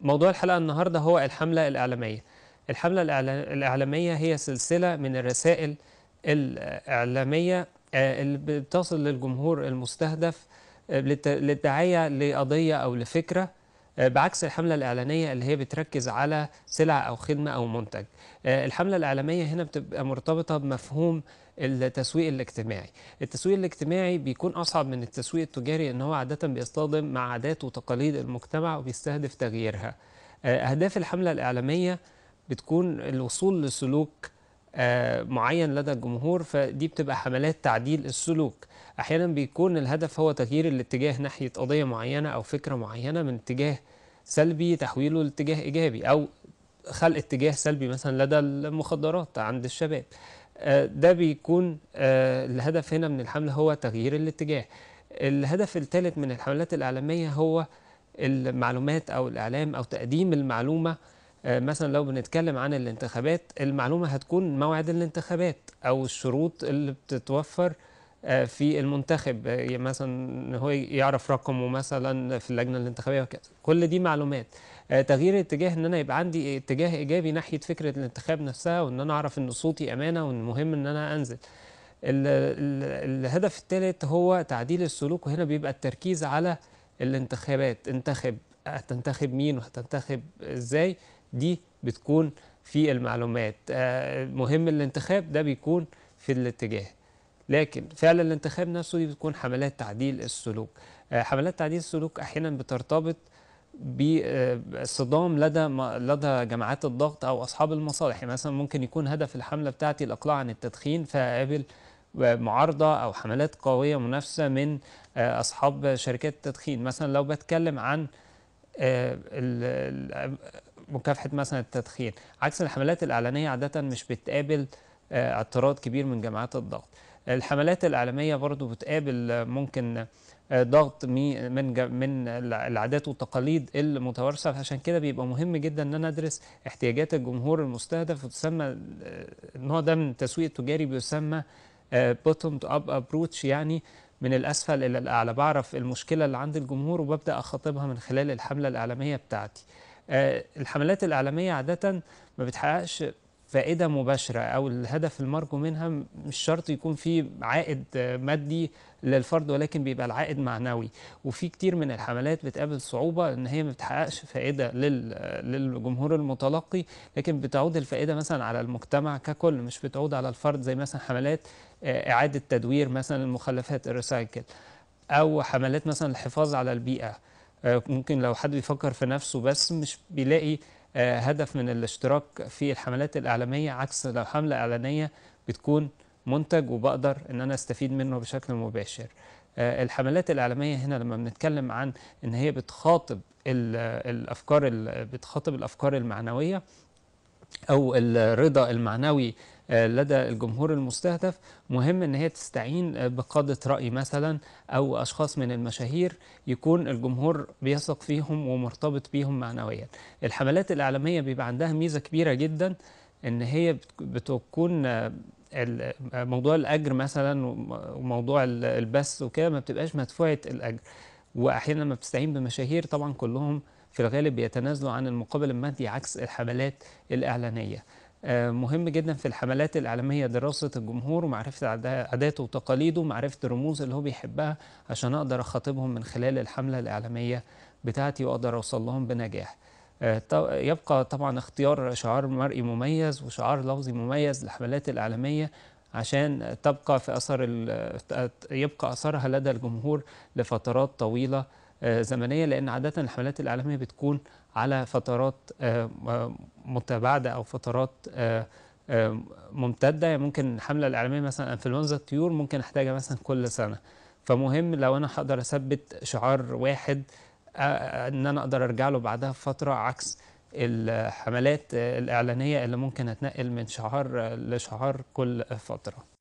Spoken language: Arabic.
موضوع الحلقة النهاردة هو الحملة الإعلامية الحملة الإعلامية هي سلسلة من الرسائل الإعلامية آه، اللي بتصل للجمهور المستهدف آه، للدعاية لقضية أو لفكرة آه، بعكس الحملة الإعلانية اللي هي بتركز على سلعة أو خدمة أو منتج آه، الحملة الإعلامية هنا بتبقى مرتبطة بمفهوم التسويق الاجتماعي التسويق الاجتماعي بيكون أصعب من التسويق التجاري إن هو عادة بيصطدم مع عادات وتقاليد المجتمع وبيستهدف تغييرها آه، أهداف الحملة الإعلامية بتكون الوصول لسلوك آه، معين لدى الجمهور فدي بتبقى حملات تعديل السلوك احيانا بيكون الهدف هو تغيير الاتجاه ناحيه قضيه معينه او فكره معينه من اتجاه سلبي تحويله لاتجاه ايجابي او خلق اتجاه سلبي مثلا لدى المخدرات عند الشباب آه، ده بيكون آه، الهدف هنا من الحمله هو تغيير الاتجاه الهدف الثالث من الحملات الاعلاميه هو المعلومات او الاعلام او تقديم المعلومه آه، مثلا لو بنتكلم عن الانتخابات المعلومة هتكون موعد الانتخابات أو الشروط اللي بتتوفر آه، في المنتخب آه، مثلا ان هو يعرف رقمه مثلا في اللجنه الانتخابيه وكذا كل دي معلومات تغيير الاتجاه ان انا يبقى عندي اتجاه ايجابي ناحيه فكره الانتخاب نفسها وان انا اعرف ان صوتي امانه وان مهم ان انا انزل الهدف الثالث هو تعديل السلوك وهنا بيبقى التركيز على الانتخابات انتخب هتنتخب مين وهتنتخب ازاي دي بتكون في المعلومات آه، مهم الانتخاب ده بيكون في الاتجاه لكن فعلا الانتخاب نفسه دي بتكون حملات تعديل السلوك آه، حملات تعديل السلوك احيانا بترتبط بصدام لدى لدى جماعات الضغط او اصحاب المصالح يعني مثلا ممكن يكون هدف الحمله بتاعتي الاقلاع عن التدخين فقابل معارضه او حملات قويه منافسه من آه، اصحاب شركات التدخين مثلا لو بتكلم عن مكافحه مثلا التدخين عكس الحملات الاعلانيه عاده مش بتقابل آه، اعتراض كبير من جماعات الضغط الحملات الاعلاميه برضو بتقابل آه، ممكن آه، ضغط من من العادات والتقاليد المتوارثه فعشان كده بيبقى مهم جدا ان انا ادرس احتياجات الجمهور المستهدف وتسمى النوع ده من التسويق التجاري بيسمى بوتوم اب ابروتش يعني من الاسفل الى الاعلى بعرف المشكله اللي عند الجمهور وببدا اخاطبها من خلال الحمله الاعلاميه بتاعتي آه، الحملات الإعلامية عادة ما بتحققش فائدة مباشرة أو الهدف المرجو منها مش شرط يكون في عائد مادي للفرد ولكن بيبقى العائد معنوي وفي كتير من الحملات بتقابل صعوبة إن هي ما بتحققش فائدة للجمهور المتلقي لكن بتعود الفائدة مثلا على المجتمع ككل مش بتعود على الفرد زي مثلا حملات آه، إعادة تدوير مثلا المخلفات الريسايكل أو حملات مثلا الحفاظ على البيئة آه، ممكن لو حد بيفكر في نفسه بس مش بيلاقي آه، هدف من الاشتراك في الحملات الإعلامية عكس لو حملة إعلانية بتكون منتج وبقدر ان انا استفيد منه بشكل مباشر آه، الحملات الإعلامية هنا لما بنتكلم عن ان هي بتخاطب الافكار بتخاطب الافكار المعنوية أو الرضا المعنوي آه، لدى الجمهور المستهدف مهم ان هي تستعين بقادة رأي مثلا او اشخاص من المشاهير يكون الجمهور بيثق فيهم ومرتبط بيهم معنويا الحملات الاعلامية بيبقى عندها ميزة كبيرة جدا ان هي بتكون آه، آه، موضوع الاجر مثلا وموضوع البث وكده ما بتبقاش مدفوعة الاجر واحيانا ما بتستعين بمشاهير طبعا كلهم في الغالب بيتنازلوا عن المقابل المادي عكس الحملات الإعلانية آه، مهم جدا في الحملات الإعلامية دراسة الجمهور ومعرفة عاداته وتقاليده ومعرفة الرموز اللي هو بيحبها عشان أقدر أخاطبهم من خلال الحملة الإعلامية بتاعتي وأقدر أوصل لهم بنجاح آه، يبقى طبعا اختيار شعار مرئي مميز وشعار لفظي مميز للحملات الإعلامية عشان تبقى في أثر يبقى أثرها لدى الجمهور لفترات طويلة آه، زمنيه لان عاده الحملات الاعلاميه بتكون على فترات آه، متباعده او فترات آه، ممتده يعني ممكن الحمله الاعلاميه مثلا انفلونزا الطيور ممكن احتاجها مثلا كل سنه فمهم لو انا هقدر اثبت شعار واحد ان انا اقدر ارجع له بعدها بفتره عكس الحملات الاعلانيه اللي ممكن اتنقل من شعار لشعار كل فتره